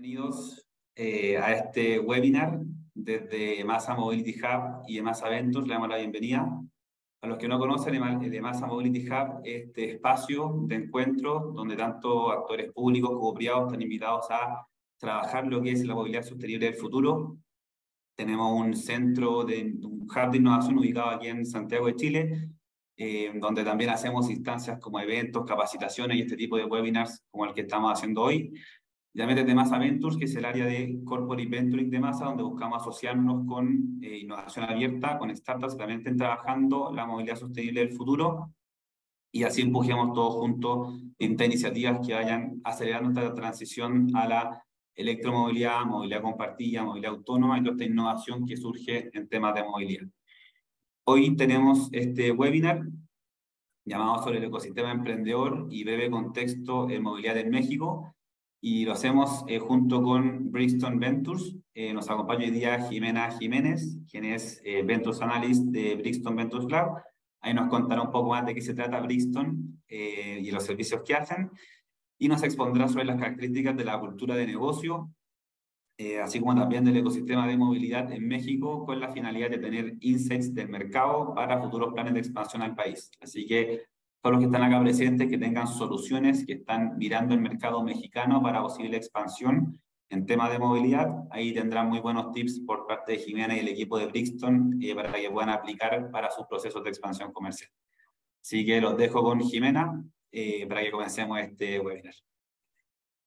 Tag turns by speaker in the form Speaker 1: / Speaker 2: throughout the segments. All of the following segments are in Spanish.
Speaker 1: Bienvenidos eh, a este webinar desde Masa Mobility Hub y Emasa Ventures. Le damos la bienvenida. A los que no conocen, el Emasa Mobility Hub es este espacio de encuentro donde tanto actores públicos como privados están invitados a trabajar lo que es la movilidad sostenible del futuro. Tenemos un centro, de, un hub de innovación ubicado aquí en Santiago de Chile, eh, donde también hacemos instancias como eventos, capacitaciones y este tipo de webinars como el que estamos haciendo hoy. Ya métete Masa Ventures, que es el área de Corporate Venturing de Masa, donde buscamos asociarnos con eh, innovación abierta, con startups que también estén trabajando la movilidad sostenible del futuro. Y así empujemos todos juntos en iniciativas que vayan acelerando esta transición a la electromovilidad, movilidad compartida, movilidad autónoma y toda esta innovación que surge en temas de movilidad. Hoy tenemos este webinar llamado sobre el ecosistema emprendedor y Bebe contexto en movilidad en México, y lo hacemos eh, junto con Brixton Ventures. Eh, nos acompaña hoy día Jimena Jiménez, quien es eh, Ventures Analyst de Brixton Ventures Cloud, Ahí nos contará un poco más de qué se trata Brixton y los servicios que hacen. Y nos expondrá sobre las características de la cultura de negocio, así como también del ecosistema de movilidad en México, con la finalidad de tener insights del mercado para futuros planes de expansión al país. Así que todos los que están acá presentes, que tengan soluciones, que están mirando el mercado mexicano para posible expansión en temas de movilidad. Ahí tendrán muy buenos tips por parte de Jimena y el equipo de Brixton eh, para que puedan aplicar para sus procesos de expansión comercial. Así que los dejo con Jimena eh, para que comencemos este webinar.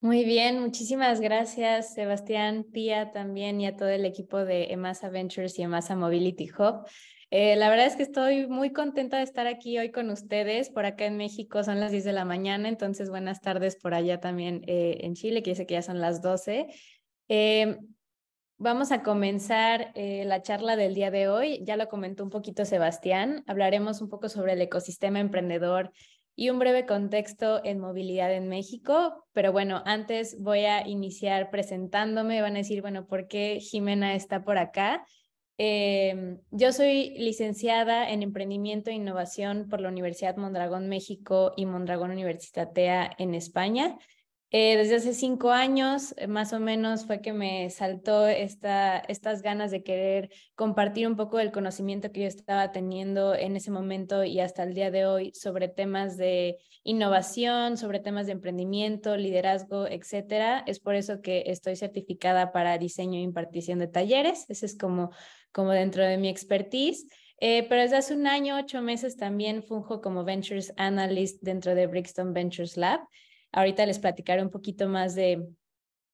Speaker 2: Muy bien, muchísimas gracias Sebastián, Pía también y a todo el equipo de Emasa Ventures y Emasa Mobility Hub. Eh, la verdad es que estoy muy contenta de estar aquí hoy con ustedes. Por acá en México son las 10 de la mañana, entonces buenas tardes por allá también eh, en Chile, que dice que ya son las 12. Eh, vamos a comenzar la charla del día de hoy. Ya lo comentó un poquito Sebastián. Hablaremos un poco sobre el ecosistema emprendedor y un breve contexto en movilidad en México. Pero bueno, antes voy a iniciar presentándome. Van a decir, bueno, ¿por qué Jimena está por acá? Em, yo soy licenciada en Emprendimiento e Innovación por la Universidad Mondragón México y Mondragón Universitatea en España. Eh, desde hace cinco años, eh, más o menos, fue que me saltó estas ganas de querer compartir un poco del conocimiento que yo estaba teniendo en ese momento y hasta el día de hoy sobre temas de innovación, sobre temas de emprendimiento, liderazgo, etcétera. Es por eso que estoy certificada para diseño e impartición de talleres. Ese es como, como dentro de mi expertise. Eh, pero desde hace un año, ocho meses también funjo como Ventures Analyst dentro de Brixton Ventures Lab. Ahorita les platicaré un poquito más de,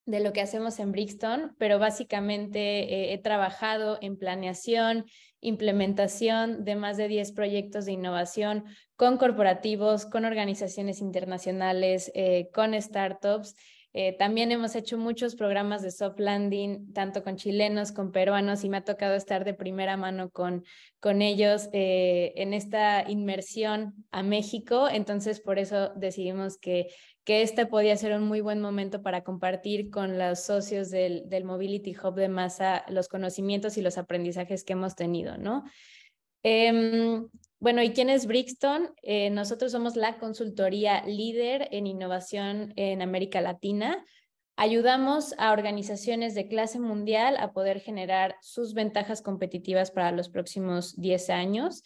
Speaker 2: lo que hacemos en Brixton, pero básicamente eh, he trabajado en planeación, implementación de más de 10 proyectos de innovación con corporativos, con organizaciones internacionales, eh, con startups eh, también hemos hecho muchos programas de soft landing, tanto con chilenos, con peruanos, y me ha tocado estar de primera mano con, con ellos eh, en esta inmersión a México. Entonces, por eso decidimos que, que este podía ser un muy buen momento para compartir con los socios del, Mobility Hub de Masa los conocimientos y los aprendizajes que hemos tenido, ¿no? Em, bueno, ¿y quién es Brixton? Eh, nosotros somos la consultoría líder en innovación en América Latina. Ayudamos a organizaciones de clase mundial a poder generar sus ventajas competitivas para los próximos 10 años.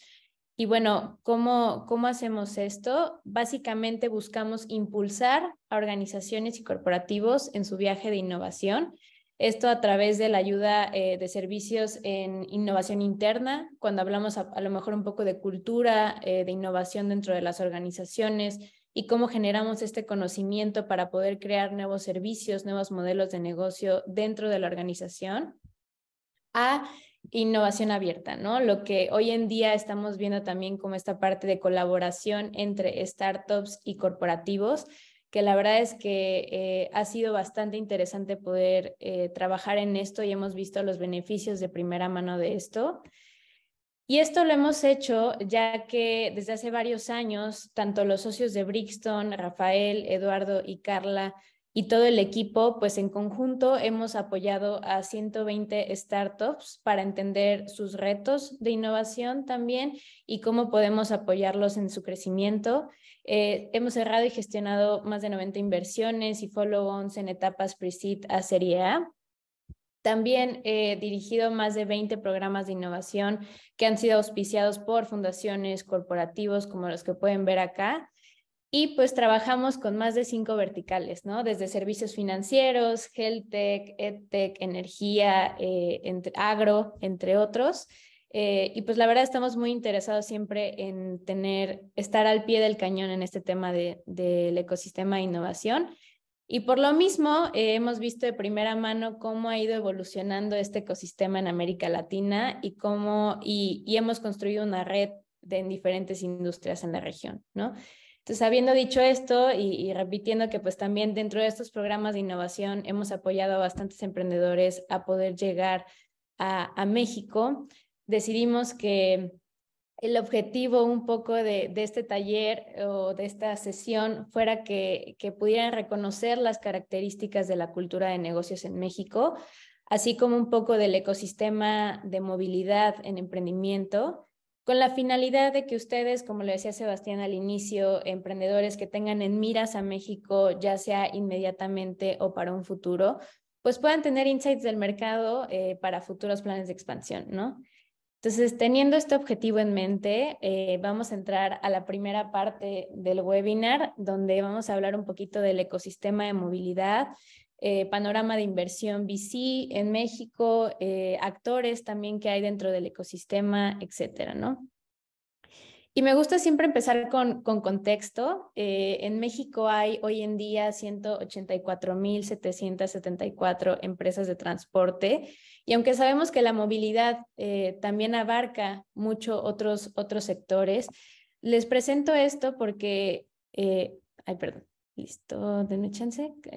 Speaker 2: Y bueno, ¿cómo, ¿cómo hacemos esto? Básicamente buscamos impulsar a organizaciones y corporativos en su viaje de innovación esto a través de la ayuda eh, de servicios en innovación interna, cuando hablamos a, lo mejor un poco de cultura, eh, de innovación dentro de las organizaciones y cómo generamos este conocimiento para poder crear nuevos servicios, nuevos modelos de negocio dentro de la organización, a innovación abierta, ¿no? Lo que hoy en día estamos viendo también como esta parte de colaboración entre startups y corporativos que la verdad es que eh, ha sido bastante interesante poder eh, trabajar en esto y hemos visto los beneficios de primera mano de esto. Y esto lo hemos hecho ya que desde hace varios años, tanto los socios de Brixton, Rafael, Eduardo y Carla, y todo el equipo, pues en conjunto hemos apoyado a 120 startups para entender sus retos de innovación también y cómo podemos apoyarlos en su crecimiento. Eh, hemos cerrado y gestionado más de 90 inversiones y follow-ons en etapas pre-seed a Serie A. También he dirigido más de 20 programas de innovación que han sido auspiciados por fundaciones, corporativos, como los que pueden ver acá, y pues trabajamos con más de cinco verticales, ¿no? Desde servicios financieros, health tech, edtech, energía, eh, agro, entre otros. Eh, y pues la verdad estamos muy interesados siempre en tener, estar al pie del cañón en este tema del ecosistema de innovación. Y por lo mismo eh, hemos visto de primera mano cómo ha ido evolucionando este ecosistema en América Latina y cómo, y, hemos construido una red de, en diferentes industrias en la región, ¿no? Entonces, habiendo dicho esto y, repitiendo que pues también dentro de estos programas de innovación hemos apoyado a bastantes emprendedores a poder llegar a, México, decidimos que el objetivo un poco de, este taller o de esta sesión fuera que, que pudieran reconocer las características de la cultura de negocios en México, así como un poco del ecosistema de movilidad en emprendimiento con la finalidad de que ustedes, como lo decía Sebastián al inicio, emprendedores que tengan en miras a México, ya sea inmediatamente o para un futuro, pues puedan tener insights del mercado eh, para futuros planes de expansión, ¿no? Entonces, teniendo este objetivo en mente, eh, vamos a entrar a la primera parte del webinar, donde vamos a hablar un poquito del ecosistema de movilidad, eh, panorama de inversión VC en México, eh, actores también que hay dentro del ecosistema, etcétera, ¿no? Y me gusta siempre empezar con, con contexto. Eh, en México hay hoy en día 184.774 empresas de transporte y aunque sabemos que la movilidad también abarca mucho otros, otros sectores, les presento esto porque, ay, perdón, listo, denme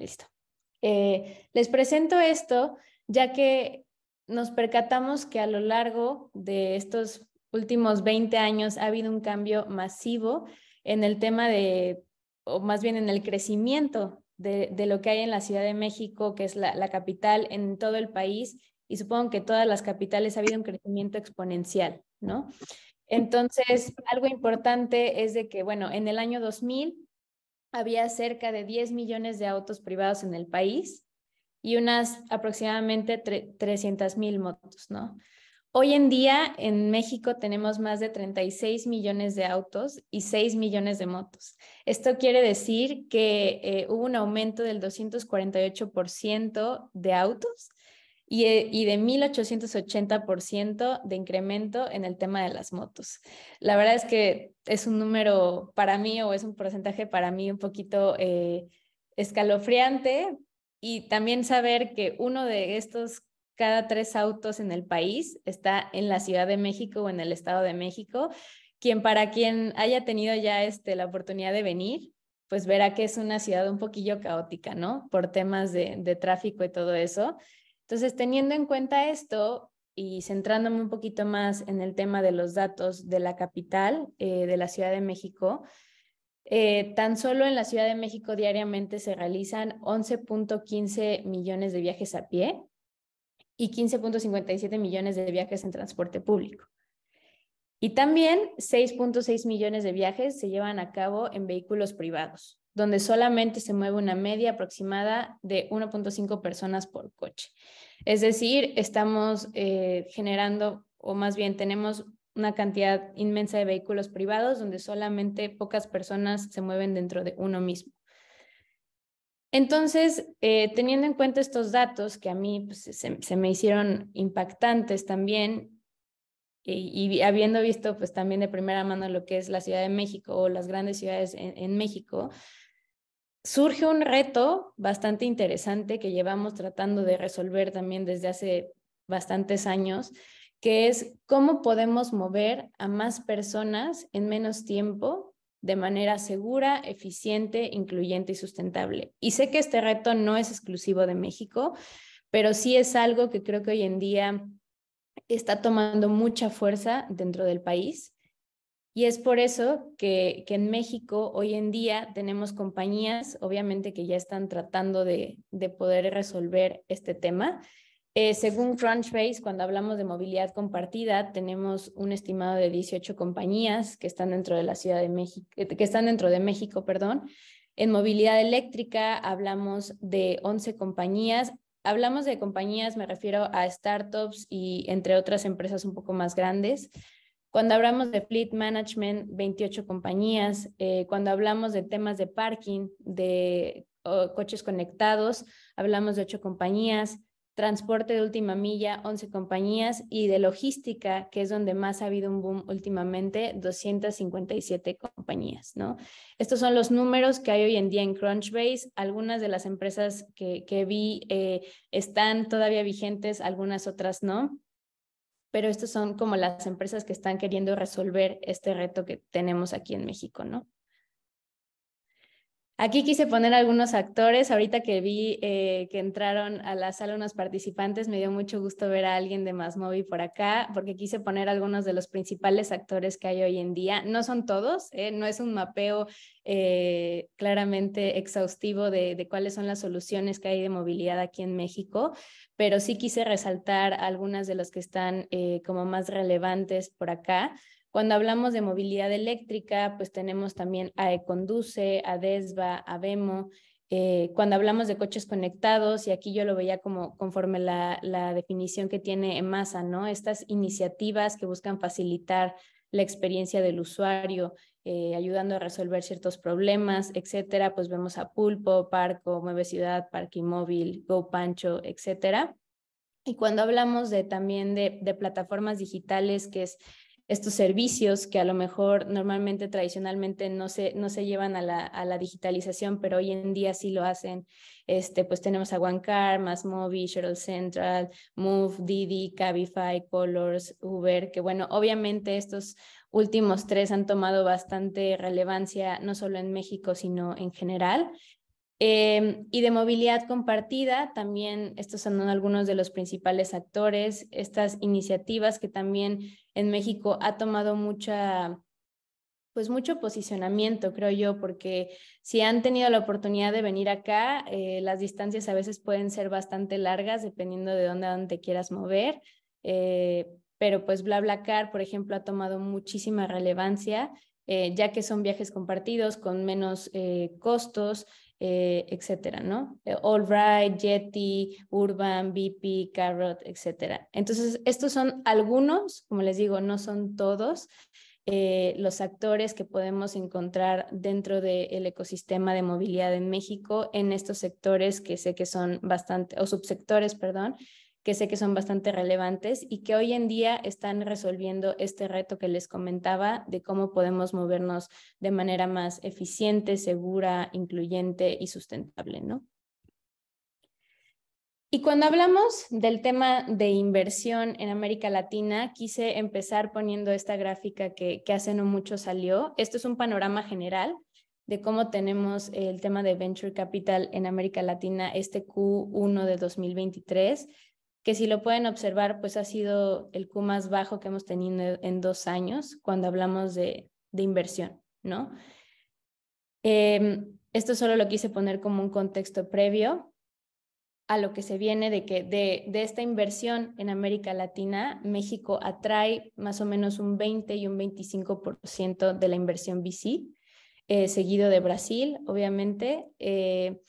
Speaker 2: listo. Eh, les presento esto ya que nos percatamos que a lo largo de estos últimos 20 años ha habido un cambio masivo en el tema de, o más bien en el crecimiento de, lo que hay en la Ciudad de México, que es la, la, capital en todo el país, y supongo que todas las capitales ha habido un crecimiento exponencial, ¿no? Entonces, algo importante es de que, bueno, en el año 2000 había cerca de 10 millones de autos privados en el país y unas aproximadamente 300 mil motos, ¿no? Hoy en día en México tenemos más de 36 millones de autos y 6 millones de motos. Esto quiere decir que eh, hubo un aumento del 248% de autos eh, y, de 1880% de incremento en el tema de las motos. La verdad es que es un número para mí o es un porcentaje para mí un poquito eh, escalofriante y también saber que uno de estos cada tres autos en el país está en la Ciudad de México o en el Estado de México. Quien para quien haya tenido ya este, la oportunidad de venir, pues verá que es una ciudad un poquillo caótica, ¿no? Por temas de tráfico y todo eso. Entonces, teniendo en cuenta esto y centrándome un poquito más en el tema de los datos de la capital, eh, de la Ciudad de México, eh, tan solo en la Ciudad de México diariamente se realizan 11.15 millones de viajes a pie y 15.57 millones de viajes en transporte público. Y también 6.6 millones de viajes se llevan a cabo en vehículos privados, donde solamente se mueve una media aproximada de 1.5 personas por coche. Es decir, estamos eh, generando, o más bien tenemos una cantidad inmensa de vehículos privados donde solamente pocas personas se mueven dentro de uno mismo. Entonces, eh, teniendo en cuenta estos datos que a mí pues, se, me hicieron impactantes también, y, habiendo visto pues también de primera mano lo que es la Ciudad de México o las grandes ciudades en México, surge un reto bastante interesante que llevamos tratando de resolver también desde hace bastantes años, que es cómo podemos mover a más personas en menos tiempo de manera segura, eficiente, incluyente y sustentable. Y sé que este reto no es exclusivo de México, pero sí es algo que creo que hoy en día está tomando mucha fuerza dentro del país y es por eso que, en México hoy en día tenemos compañías, obviamente, que ya están tratando de, poder resolver este tema. Eh, según Crunchbase, cuando hablamos de movilidad compartida, tenemos un estimado de 18 compañías que están dentro de la Ciudad de México, eh, que están dentro de México, perdón. En movilidad eléctrica hablamos de 11 compañías. Hablamos de compañías, me refiero a startups y entre otras empresas un poco más grandes. Cuando hablamos de fleet management, 28 compañías. Eh, cuando hablamos de temas de parking, de coches conectados, hablamos de 8 compañías. Transporte de última milla, 11 compañías. Y de logística, que es donde más ha habido un boom últimamente, 257 compañías. ¿no? Estos son los números que hay hoy en día en Crunchbase. Algunas de las empresas que, que vi eh, están todavía vigentes, algunas otras no pero estas son como las empresas que están queriendo resolver este reto que tenemos aquí en México, ¿no? Aquí quise poner algunos actores. Ahorita que vi eh, que entraron a la sala unos participantes, me dio mucho gusto ver a alguien de Más por acá, porque quise poner algunos de los principales actores que hay hoy en día. No son todos, ¿eh? no es un mapeo eh, claramente exhaustivo de, de cuáles son las soluciones que hay de movilidad aquí en México, pero sí quise resaltar algunas de las que están como más relevantes por acá. Cuando hablamos de movilidad eléctrica, pues tenemos también a Econduce, a Desva, a Vemo. Eh, cuando hablamos de coches conectados, y aquí yo lo veía como conforme la, definición que tiene EMASA, ¿no? Estas iniciativas que buscan facilitar la experiencia del usuario, eh, ayudando a resolver ciertos problemas, etcétera. Pues vemos a Pulpo, Parco, Mueve Ciudad, Parque Móvil, Go Pancho, etcétera. Y cuando hablamos de, también de plataformas digitales, que es estos servicios que a lo mejor normalmente tradicionalmente no se, no se llevan a la, la digitalización, pero hoy en día sí lo hacen. Este, pues tenemos a OneCar, Masmovi, Cheryl Central, Move, Didi, Cabify, Colors, Uber, que bueno, obviamente estos últimos tres han tomado bastante relevancia, no solo en México, sino en general. Em, y de movilidad compartida, también estos son algunos de los principales actores, estas iniciativas que también en México ha tomado mucha, pues mucho posicionamiento, creo yo, porque si han tenido la oportunidad de venir acá, eh, las distancias a veces pueden ser bastante largas dependiendo de dónde, a dónde te quieras mover. Eh, pero pues BlaBlaCar, por ejemplo, ha tomado muchísima relevancia, eh, ya que son viajes compartidos con menos costos, eh, etcétera, ¿no? Eh, All right, Yeti, Urban, BP, Carrot, etcétera. Entonces, estos son algunos, como les digo, no son todos. Eh, los actores que podemos encontrar dentro del ecosistema de movilidad en México en estos sectores que sé que son bastante, o subsectores, perdón, que sé que son bastante relevantes y que hoy en día están resolviendo este reto que les comentaba de cómo podemos movernos de manera más eficiente, segura, incluyente y sustentable, ¿no? Y cuando hablamos del tema de inversión en América Latina, quise empezar poniendo esta gráfica que, hace no mucho salió. Esto es un panorama general de cómo tenemos el tema de Venture Capital en América Latina, este Q1 de 2023 que si lo pueden observar, pues ha sido el Q más bajo que hemos tenido en dos años cuando hablamos de, de inversión, ¿no? Em, esto solo lo quise poner como un contexto previo a lo que se viene de que de, de, esta inversión en América Latina, México atrae más o menos un 20 y un 25% de la inversión VC, eh, seguido de Brasil, obviamente. Eh,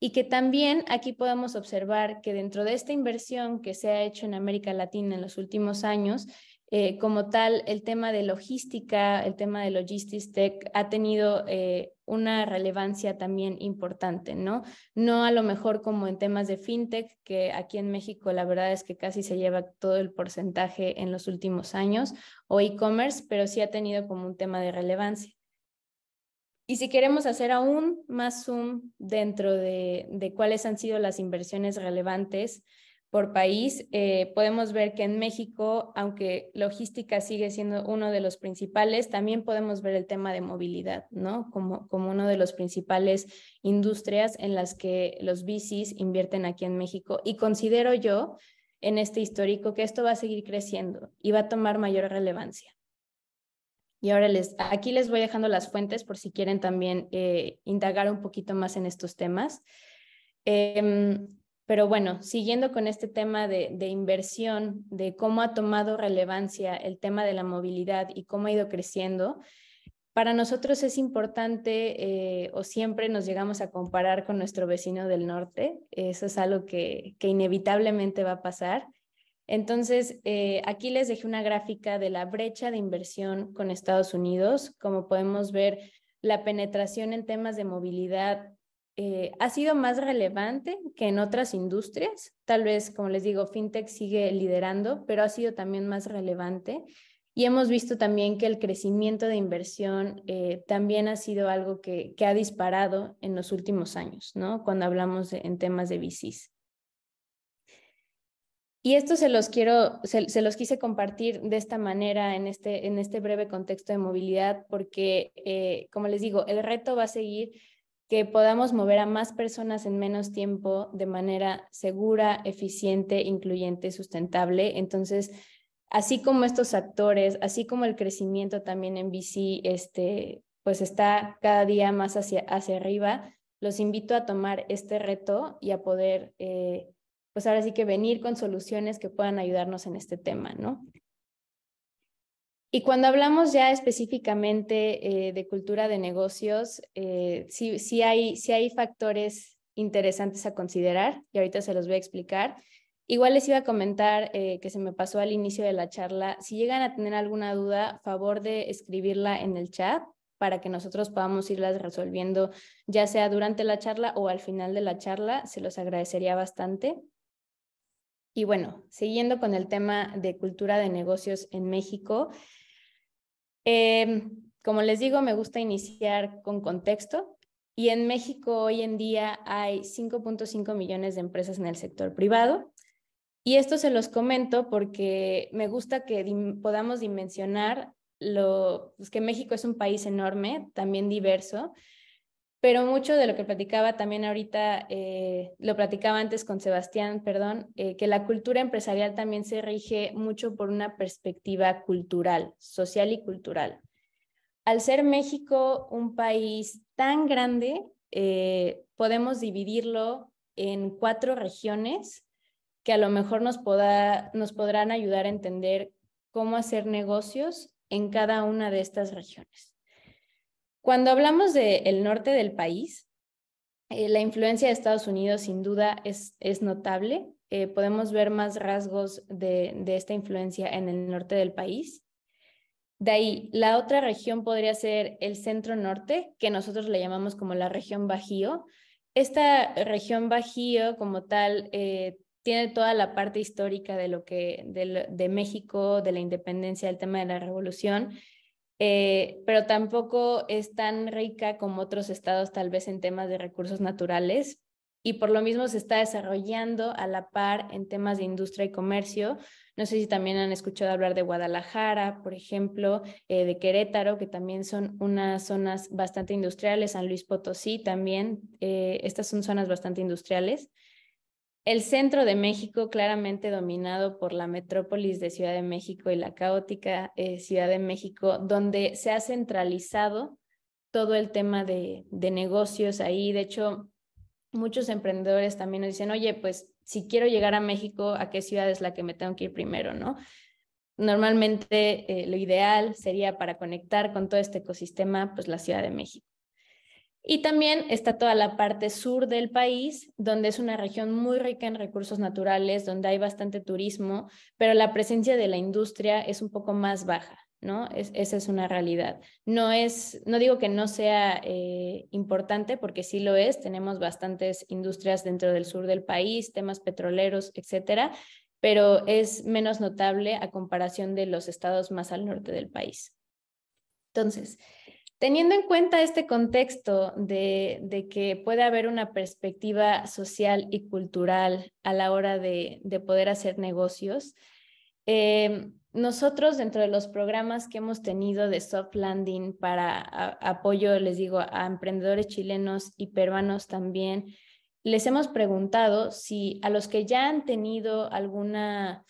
Speaker 2: y que también aquí podemos observar que dentro de esta inversión que se ha hecho en América Latina en los últimos años, eh, como tal, el tema de logística, el tema de logistics tech ha tenido eh, una relevancia también importante, ¿no? No a lo mejor como en temas de fintech, que aquí en México la verdad es que casi se lleva todo el porcentaje en los últimos años, o e-commerce, pero sí ha tenido como un tema de relevancia. Y si queremos hacer aún más zoom dentro de, cuáles han sido las inversiones relevantes por país, eh, podemos ver que en México, aunque logística sigue siendo uno de los principales, también podemos ver el tema de movilidad, ¿no? Como, como uno de los principales industrias en las que los bicis invierten aquí en México. Y considero yo en este histórico que esto va a seguir creciendo y va a tomar mayor relevancia. Y ahora les, aquí les voy dejando las fuentes por si quieren también eh, indagar un poquito más en estos temas. Em, pero bueno, siguiendo con este tema de, inversión, de cómo ha tomado relevancia el tema de la movilidad y cómo ha ido creciendo, para nosotros es importante eh, o siempre nos llegamos a comparar con nuestro vecino del norte. Eso es algo que inevitablemente va a pasar. Entonces, eh, aquí les dejé una gráfica de la brecha de inversión con Estados Unidos. Como podemos ver, la penetración en temas de movilidad eh, ha sido más relevante que en otras industrias. Tal vez, como les digo, FinTech sigue liderando, pero ha sido también más relevante. Y hemos visto también que el crecimiento de inversión eh, también ha sido algo que, ha disparado en los últimos años, ¿no? Cuando hablamos en temas de VCs. Y esto se los quiero, se, los quise compartir de esta manera en este, en este breve contexto de movilidad, porque, eh, como les digo, el reto va a seguir que podamos mover a más personas en menos tiempo de manera segura, eficiente, incluyente, sustentable. Entonces, así como estos actores, así como el crecimiento también en BC, este, pues está cada día más hacia, hacia arriba, los invito a tomar este reto y a poder... Eh, pues ahora sí que venir con soluciones que puedan ayudarnos en este tema, ¿no? Y cuando hablamos ya específicamente eh, de cultura de negocios, eh, sí, hay, sí hay factores interesantes a considerar y ahorita se los voy a explicar. Igual les iba a comentar eh, que se me pasó al inicio de la charla. Si llegan a tener alguna duda, favor de escribirla en el chat para que nosotros podamos irlas resolviendo, ya sea durante la charla o al final de la charla, se los agradecería bastante. Y bueno, siguiendo con el tema de cultura de negocios en México, em, como les digo, me gusta iniciar con contexto. Y en México hoy en día hay 5.5 millones de empresas en el sector privado. Y esto se los comento porque me gusta que podamos dimensionar lo pues, que México es un país enorme, también diverso, pero mucho de lo que platicaba también ahorita, eh, lo platicaba antes con Sebastián, perdón, eh, que la cultura empresarial también se rige mucho por una perspectiva cultural, social y cultural. Al ser México un país tan grande, eh, podemos dividirlo en cuatro regiones que a lo mejor nos, nos podrán ayudar a entender cómo hacer negocios en cada una de estas regiones. Cuando hablamos del norte del país, eh, la influencia de Estados Unidos sin duda es, notable. Eh, podemos ver más rasgos de, esta influencia en el norte del país. De ahí, la otra región podría ser el centro norte, que nosotros le llamamos como la región Bajío. Esta región Bajío como tal eh, tiene toda la parte histórica de lo que de, de México, de la independencia, el tema de la revolución, eh, pero tampoco es tan rica como otros estados tal vez en temas de recursos naturales y por lo mismo se está desarrollando a la par en temas de industria y comercio. No sé si también han escuchado hablar de Guadalajara, por ejemplo, eh, de Querétaro, que también son unas zonas bastante industriales, San Luis Potosí también, eh, estas son zonas bastante industriales. El centro de México, claramente dominado por la metrópolis de Ciudad de México y la caótica eh, Ciudad de México, donde se ha centralizado todo el tema de, negocios ahí. De hecho, muchos emprendedores también nos dicen, oye, pues si quiero llegar a México, ¿a qué ciudad es la que me tengo que ir primero? ¿no? Normalmente eh, lo ideal sería para conectar con todo este ecosistema, pues la Ciudad de México. Y también está toda la parte sur del país, donde es una región muy rica en recursos naturales, donde hay bastante turismo, pero la presencia de la industria es un poco más baja, ¿no? esa es una realidad. No, es, no digo que no sea eh, importante, porque sí lo es, tenemos bastantes industrias dentro del sur del país, temas petroleros, etcétera, pero es menos notable a comparación de los estados más al norte del país. Entonces, Teniendo en cuenta este contexto de, que puede haber una perspectiva social y cultural a la hora de, poder hacer negocios, eh, nosotros dentro de los programas que hemos tenido de soft landing para apoyo, les digo, a emprendedores chilenos y peruanos también, les hemos preguntado si a los que ya han tenido alguna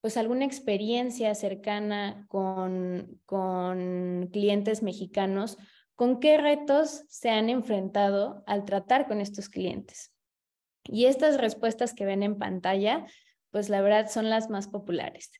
Speaker 2: pues alguna experiencia cercana con, con clientes mexicanos, ¿con qué retos se han enfrentado al tratar con estos clientes? Y estas respuestas que ven en pantalla, pues la verdad son las más populares.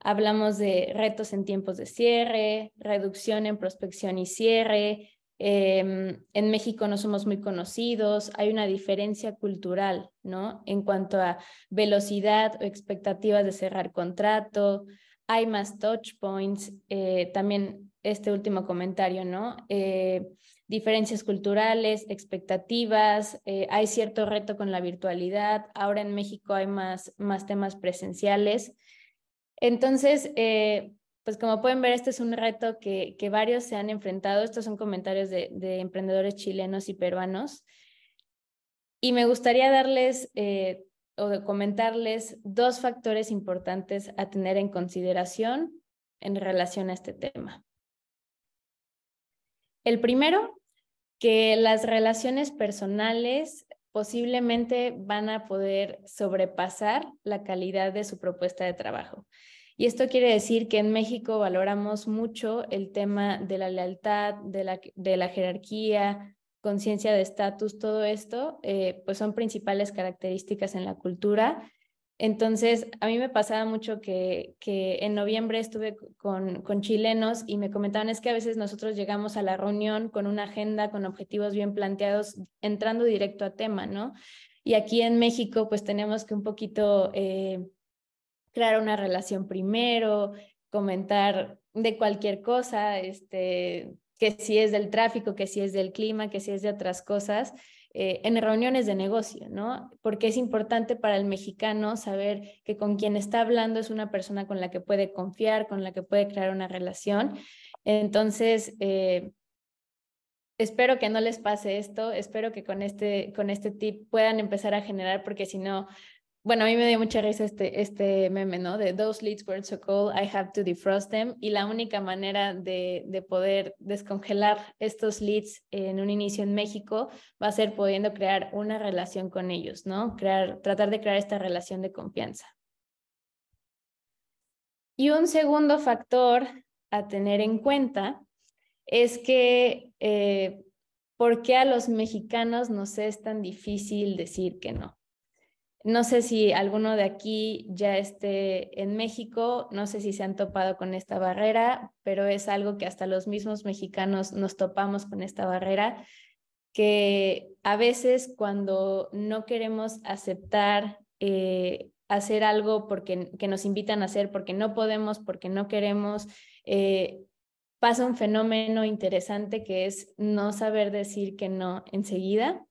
Speaker 2: Hablamos de retos en tiempos de cierre, reducción en prospección y cierre, Em, en México no somos muy conocidos, hay una diferencia cultural, ¿no? En cuanto a velocidad o expectativas de cerrar contrato, hay más touch points, eh, también este último comentario, ¿no? Eh, diferencias culturales, expectativas, eh, hay cierto reto con la virtualidad, ahora en México hay más, más temas presenciales. Entonces, pues como pueden ver, este es un reto que, varios se han enfrentado. Estos son comentarios de, emprendedores chilenos y peruanos. Y me gustaría darles eh, o comentarles dos factores importantes a tener en consideración en relación a este tema. El primero, que las relaciones personales posiblemente van a poder sobrepasar la calidad de su propuesta de trabajo. Y esto quiere decir que en México valoramos mucho el tema de la lealtad, de la, de la jerarquía, conciencia de estatus, todo esto, eh, pues son principales características en la cultura. Entonces, a mí me pasaba mucho que, que en noviembre estuve con, con, chilenos y me comentaban es que a veces nosotros llegamos a la reunión con una agenda, con objetivos bien planteados, entrando directo a tema, ¿no? Y aquí en México, pues tenemos que un poquito... Eh, crear una relación primero, comentar de cualquier cosa, este, que si es del tráfico, que si es del clima, que si es de otras cosas, eh, en reuniones de negocio, ¿no? Porque es importante para el mexicano saber que con quien está hablando es una persona con la que puede confiar, con la que puede crear una relación. Entonces, eh, espero que no les pase esto, espero que con este, con este tip puedan empezar a generar, porque si no, bueno, a mí me dio mucha risa este, este meme, ¿no? De those leads were so cold, I have to defrost them. Y la única manera de, poder descongelar estos leads en un inicio en México va a ser pudiendo crear una relación con ellos, ¿no? Crear, tratar de crear esta relación de confianza. Y un segundo factor a tener en cuenta es que, eh, ¿por qué a los mexicanos nos es tan difícil decir que no? No sé si alguno de aquí ya esté en México, no sé si se han topado con esta barrera, pero es algo que hasta los mismos mexicanos nos topamos con esta barrera, que a veces cuando no queremos aceptar eh, hacer algo porque, que nos invitan a hacer, porque no podemos, porque no queremos, eh, pasa un fenómeno interesante que es no saber decir que no enseguida.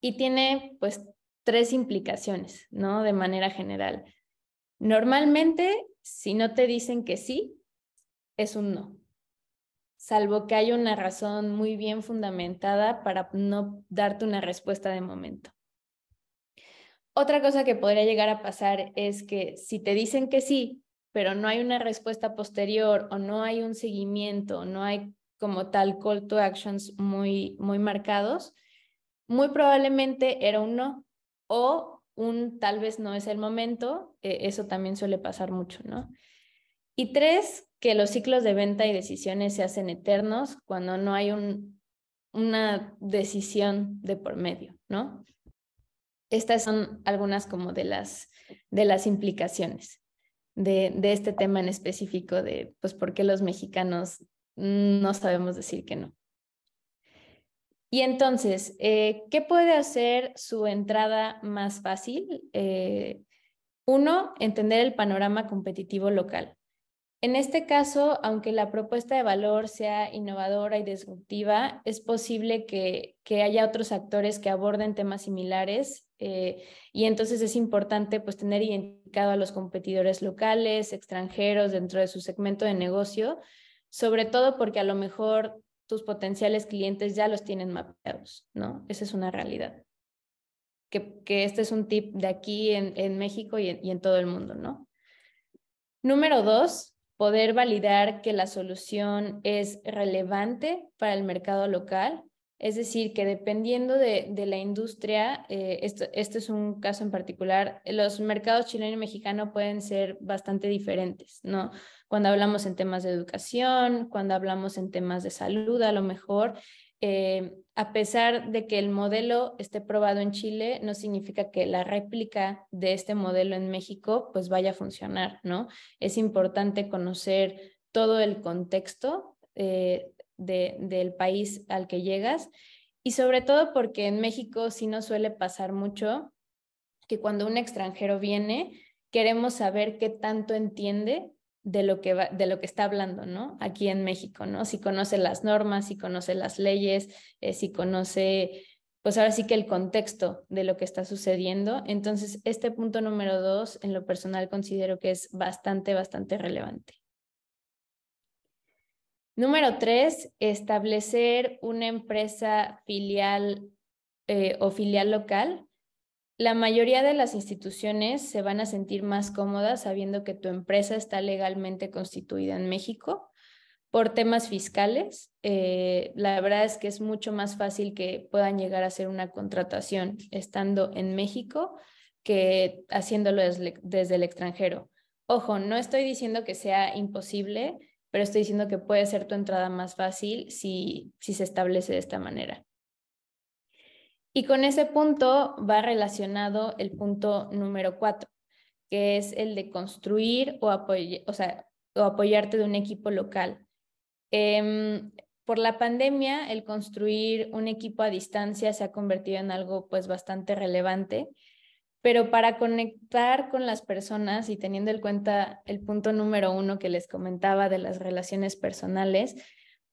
Speaker 2: Y tiene pues tres implicaciones, ¿no? De manera general. Normalmente, si no te dicen que sí, es un no, salvo que haya una razón muy bien fundamentada para no darte una respuesta de momento. Otra cosa que podría llegar a pasar es que si te dicen que sí, pero no hay una respuesta posterior o no hay un seguimiento, no hay como tal call to actions muy, muy marcados, muy probablemente era un no, o un tal vez no es el momento, eh, eso también suele pasar mucho, ¿no? Y tres, que los ciclos de venta y decisiones se hacen eternos cuando no hay un, una decisión de por medio, ¿no? Estas son algunas como de las, de las implicaciones de, de este tema en específico de, pues, por qué los mexicanos no sabemos decir que no. Y entonces, eh, ¿qué puede hacer su entrada más fácil? Eh, uno, entender el panorama competitivo local. En este caso, aunque la propuesta de valor sea innovadora y disruptiva, es posible que, haya otros actores que aborden temas similares eh, y entonces es importante pues, tener identificado a los competidores locales, extranjeros dentro de su segmento de negocio, sobre todo porque a lo mejor tus potenciales clientes ya los tienen mapeados, ¿no? Esa es una realidad. Que, que este es un tip de aquí en, en México y en, y en todo el mundo, ¿no? Número dos, poder validar que la solución es relevante para el mercado local. Es decir, que dependiendo de, de la industria, eh, este es un caso en particular, los mercados chileno y mexicano pueden ser bastante diferentes, ¿no? cuando hablamos en temas de educación, cuando hablamos en temas de salud, a lo mejor, eh, a pesar de que el modelo esté probado en Chile, no significa que la réplica de este modelo en México pues vaya a funcionar, ¿no? Es importante conocer todo el contexto eh, del país al que llegas y sobre todo porque en México sí no suele pasar mucho que cuando un extranjero viene, queremos saber qué tanto entiende de lo que de lo que está hablando, ¿no? Aquí en México, ¿no? Si conoce las normas, si conoce las leyes, eh, si conoce, pues ahora sí que el contexto de lo que está sucediendo. Entonces, este punto número dos, en lo personal, considero que es bastante, bastante relevante. Número tres, establecer una empresa filial eh, o filial local la mayoría de las instituciones se van a sentir más cómodas sabiendo que tu empresa está legalmente constituida en México por temas fiscales. Eh, la verdad es que es mucho más fácil que puedan llegar a hacer una contratación estando en México que haciéndolo desde, el extranjero. Ojo, no estoy diciendo que sea imposible, pero estoy diciendo que puede ser tu entrada más fácil si se establece de esta manera. Y con ese punto va relacionado el punto número cuatro, que es el de construir o, o, apoyarte de un equipo local. Em, por la pandemia, el construir un equipo a distancia se ha convertido en algo pues bastante relevante, pero para conectar con las personas y teniendo en cuenta el punto número uno que les comentaba de las relaciones personales,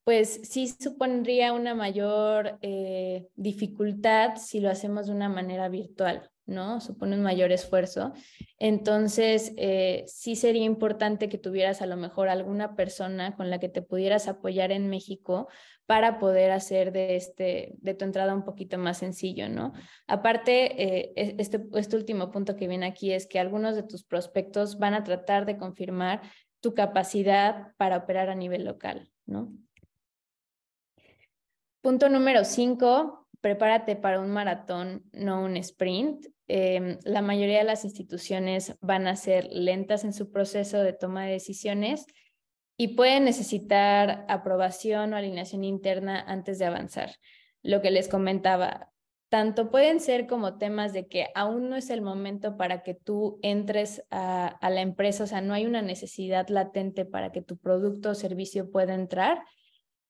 Speaker 2: pues sí supondría una mayor eh, dificultad si lo hacemos de una manera virtual, ¿no? Supone un mayor esfuerzo. Entonces, eh, sí sería importante que tuvieras a lo mejor alguna persona con la que te pudieras apoyar en México para poder hacer de, este, de tu entrada un poquito más sencillo, ¿no? Aparte, eh, e-, este, este último punto que viene aquí es que algunos de tus prospectos van a tratar de confirmar tu capacidad para operar a nivel local, ¿no? Punto número cinco, prepárate para un maratón, no un sprint. Em, la mayoría de las instituciones van a ser lentas en su proceso de toma de decisiones y pueden necesitar aprobación o alineación interna antes de avanzar. Lo que les comentaba, tanto pueden ser como temas de que aún no es el momento para que tú entres a, a la empresa, o sea, no hay una necesidad latente para que tu producto o servicio pueda entrar.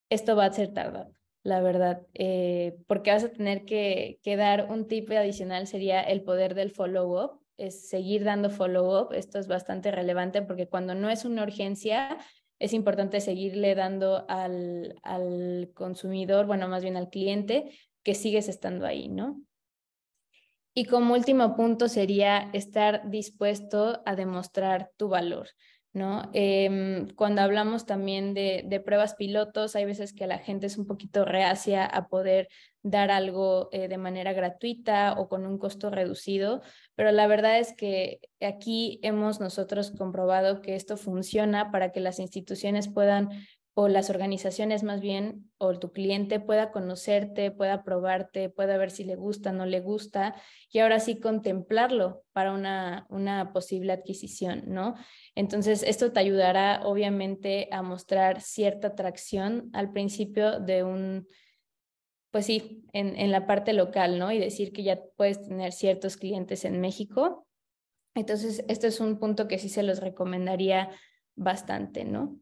Speaker 2: Esto va a ser tardado la verdad, eh, porque vas a tener que, dar un tip adicional, sería el poder del follow-up, es seguir dando follow-up, esto es bastante relevante porque cuando no es una urgencia, es importante seguirle dando al, al consumidor, bueno, más bien al cliente, que sigues estando ahí, ¿no? Y como último punto sería estar dispuesto a demostrar tu valor. ¿no? Em, cuando hablamos también de, pruebas pilotos, hay veces que la gente es un poquito reacia a poder dar algo eh, de manera gratuita o con un costo reducido, pero la verdad es que aquí hemos nosotros comprobado que esto funciona para que las instituciones puedan o las organizaciones más bien, o tu cliente pueda conocerte, pueda probarte, pueda ver si le gusta, no le gusta, y ahora sí contemplarlo para una, una posible adquisición, ¿no? Entonces, esto te ayudará obviamente a mostrar cierta atracción al principio de un, pues sí, en, en la parte local, ¿no? Y decir que ya puedes tener ciertos clientes en México. Entonces, esto es un punto que sí se los recomendaría bastante, ¿no?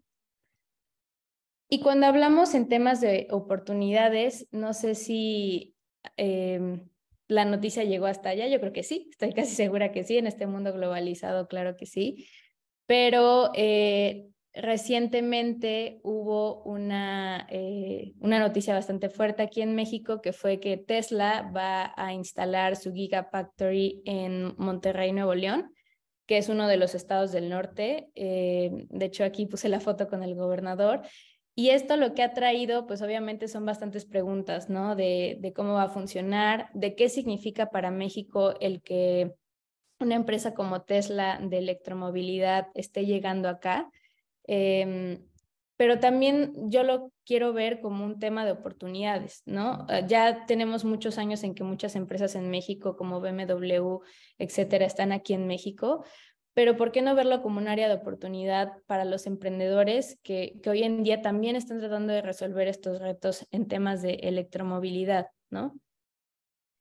Speaker 2: Y cuando hablamos en temas de oportunidades, no sé si em, la noticia llegó hasta allá, yo creo que sí, estoy casi segura que sí, en este mundo globalizado, claro que sí, pero eh, recientemente hubo una, eh, una noticia bastante fuerte aquí en México que fue que Tesla va a instalar su Gigafactory en Monterrey, Nuevo León, que es uno de los estados del norte. Eh, de hecho, aquí puse la foto con el gobernador y esto lo que ha traído, pues obviamente son bastantes preguntas, ¿no? De, cómo va a funcionar, de qué significa para México el que una empresa como Tesla de electromovilidad esté llegando acá. Em, pero también yo lo quiero ver como un tema de oportunidades, ¿no? Ah, ya tenemos muchos años en que muchas empresas en México, como BMW, etcétera, están aquí en México, pero ¿por qué no verlo como un área de oportunidad para los emprendedores que, que hoy en día también están tratando de resolver estos retos en temas de electromovilidad, ¿no?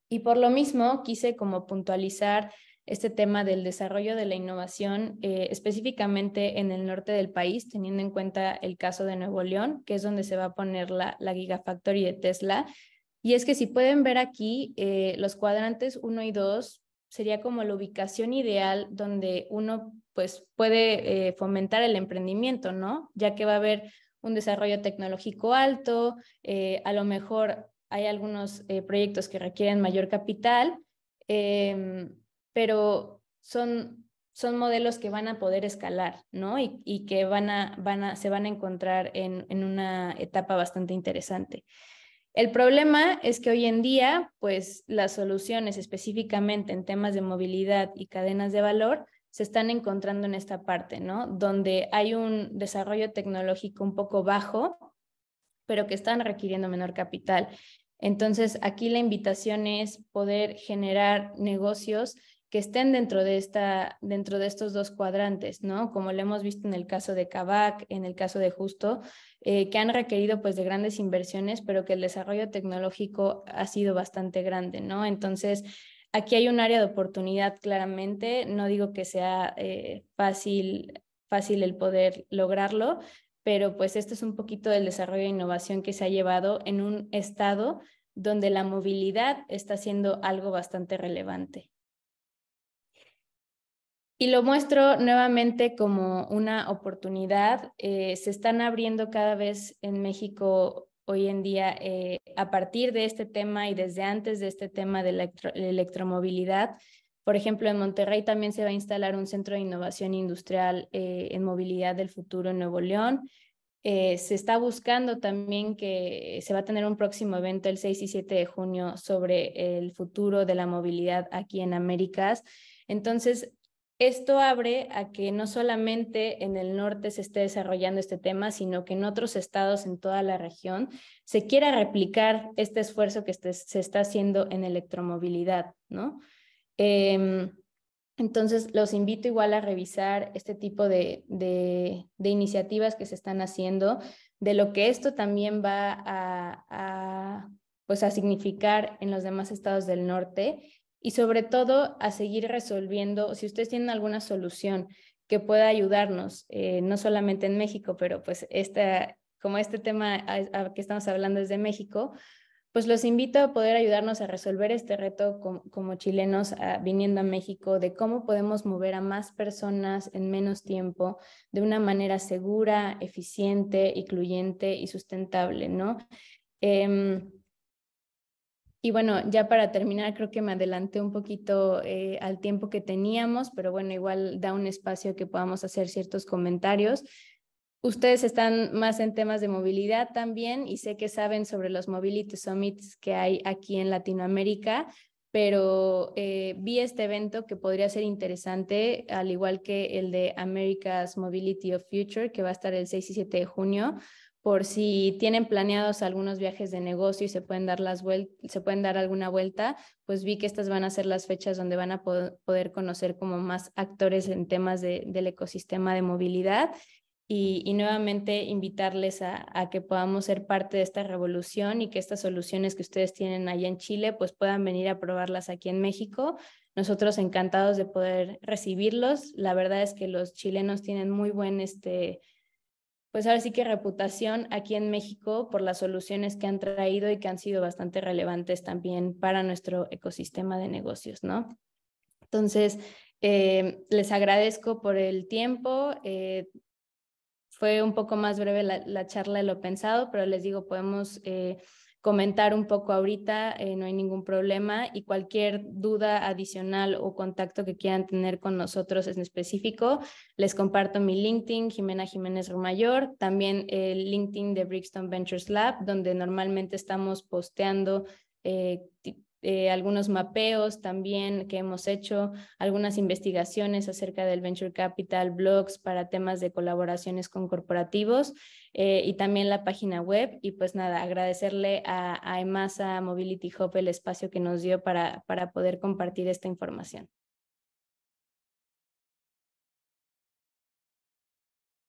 Speaker 2: Y por lo mismo quise como puntualizar este tema del desarrollo de la innovación eh, específicamente en el norte del país, teniendo en cuenta el caso de Nuevo León, que es donde se va a poner la, la Gigafactory de Tesla. Y es que si pueden ver aquí eh, los cuadrantes 1 y 2, sería como la ubicación ideal donde uno pues puede eh, fomentar el emprendimiento, ¿no? Ya que va a haber un desarrollo tecnológico alto, eh, a lo mejor hay algunos eh, proyectos que requieren mayor capital, em, pero son, son modelos que van a poder escalar, ¿no? Y, que van a, van a, se van a encontrar en, en una etapa bastante interesante. El problema es que hoy en día, pues las soluciones específicamente en temas de movilidad y cadenas de valor se están encontrando en esta parte, ¿no? Donde hay un desarrollo tecnológico un poco bajo, pero que están requiriendo menor capital. Entonces, aquí la invitación es poder generar negocios que estén dentro de, esta, dentro de estos dos cuadrantes, ¿no? Como lo hemos visto en el caso de Kavak, en el caso de Justo, eh, que han requerido pues de grandes inversiones, pero que el desarrollo tecnológico ha sido bastante grande, ¿no? Entonces, aquí hay un área de oportunidad claramente, no digo que sea eh, fácil, fácil el poder lograrlo, pero pues esto es un poquito del desarrollo e innovación que se ha llevado en un estado donde la movilidad está siendo algo bastante relevante. Y lo muestro nuevamente como una oportunidad. Eh, se están abriendo cada vez en México hoy en día eh, a partir de este tema y desde antes de este tema de la electromovilidad. Por ejemplo, en Monterrey también se va a instalar un centro de innovación industrial eh, en movilidad del futuro en Nuevo León. se está buscando también que se va a tener un próximo evento el 6 y 7 de junio sobre el futuro de la movilidad aquí en Américas. Entonces, esto abre a que no solamente en el norte se esté desarrollando este tema, sino que en otros estados en toda la región se quiera replicar este esfuerzo que se está haciendo en electromovilidad, ¿no? Em, entonces, los invito igual a revisar este tipo de, iniciativas que se están haciendo, de lo que esto también va a, a pues, significar en los demás estados del norte y sobre todo a seguir resolviendo, si ustedes tienen alguna solución que pueda ayudarnos, eh, no solamente en México, pero pues esta, como este tema a, que estamos hablando es de México, pues los invito a poder ayudarnos a resolver este reto como, chilenos ah, viniendo a México, de cómo podemos mover a más personas en menos tiempo de una manera segura, eficiente, incluyente y sustentable, ¿no? Em, y bueno, ya para terminar, creo que me adelanté un poquito eh, al tiempo que teníamos, pero bueno, igual da un espacio que podamos hacer ciertos comentarios. Ustedes están más en temas de movilidad también y sé que saben sobre los Mobility Summits que hay aquí en Latinoamérica, pero eh, vi este evento que podría ser interesante, al igual que el de America's Mobility of Future, que va a estar el 6 y 7 de junio por si tienen planeados algunos viajes de negocio y se pueden dar, las se pueden dar alguna vuelta, pues vi que estas van a ser las fechas donde van a poder conocer como más actores en temas de, del ecosistema de movilidad y, nuevamente invitarles a, a, que podamos ser parte de esta revolución y que estas soluciones que ustedes tienen allá en Chile pues puedan venir a probarlas aquí en México. Nosotros encantados de poder recibirlos. La verdad es que los chilenos tienen muy buen este, pues ahora sí que reputación aquí en México por las soluciones que han traído y que han sido bastante relevantes también para nuestro ecosistema de negocios, ¿no? Entonces, eh, les agradezco por el tiempo. Eh, fue un poco más breve la, charla de lo pensado, pero les digo, podemos... Eh, comentar un poco ahorita, eh, no hay ningún problema y cualquier duda adicional o contacto que quieran tener con nosotros en específico, les comparto mi LinkedIn, Jimena Jiménez Romayor, también el LinkedIn de Brixton Ventures Lab, donde normalmente estamos posteando eh, eh, algunos mapeos también que hemos hecho, algunas investigaciones acerca del venture capital, blogs para temas de colaboraciones con corporativos eh, y también la página web. Y pues nada, agradecerle a, a EMASA Mobility Hub el espacio que nos dio para, para poder compartir esta información.